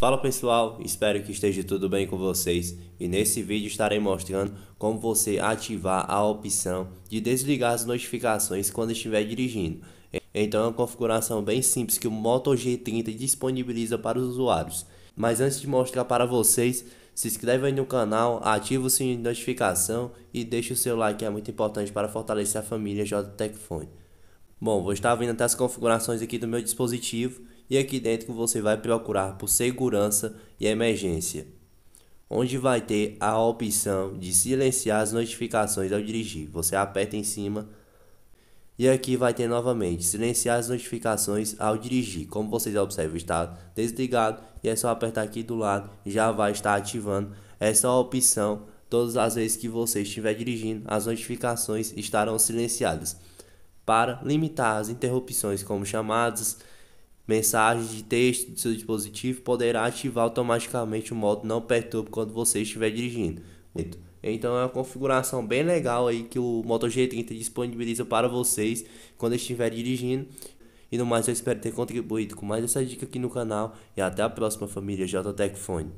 Fala pessoal, espero que esteja tudo bem com vocês e nesse vídeo estarei mostrando como você ativar a opção de desligar as notificações quando estiver dirigindo. Então é uma configuração bem simples que o Moto G30 disponibiliza para os usuários. Mas antes de mostrar para vocês, se inscreve aí no canal, ativa o sininho de notificação e deixa o seu like é muito importante para fortalecer a família JTecFone. Bom, vou estar vindo até as configurações aqui do meu dispositivo e aqui dentro você vai procurar por segurança e emergência, onde vai ter a opção de silenciar as notificações ao dirigir. Você aperta em cima e aqui vai ter novamente silenciar as notificações ao dirigir. Como vocês observam, está desligado e é só apertar aqui do lado, já vai estar ativando essa opção. Todas as vezes que você estiver dirigindo, as notificações estarão silenciadas para limitar as interrupções como chamadas mensagem de texto do seu dispositivo poderá ativar automaticamente o modo não perturbe quando você estiver dirigindo. Então é uma configuração bem legal aí que o Moto G30 disponibiliza para vocês quando estiver dirigindo. E no mais eu espero ter contribuído com mais essa dica aqui no canal e até a próxima família JTech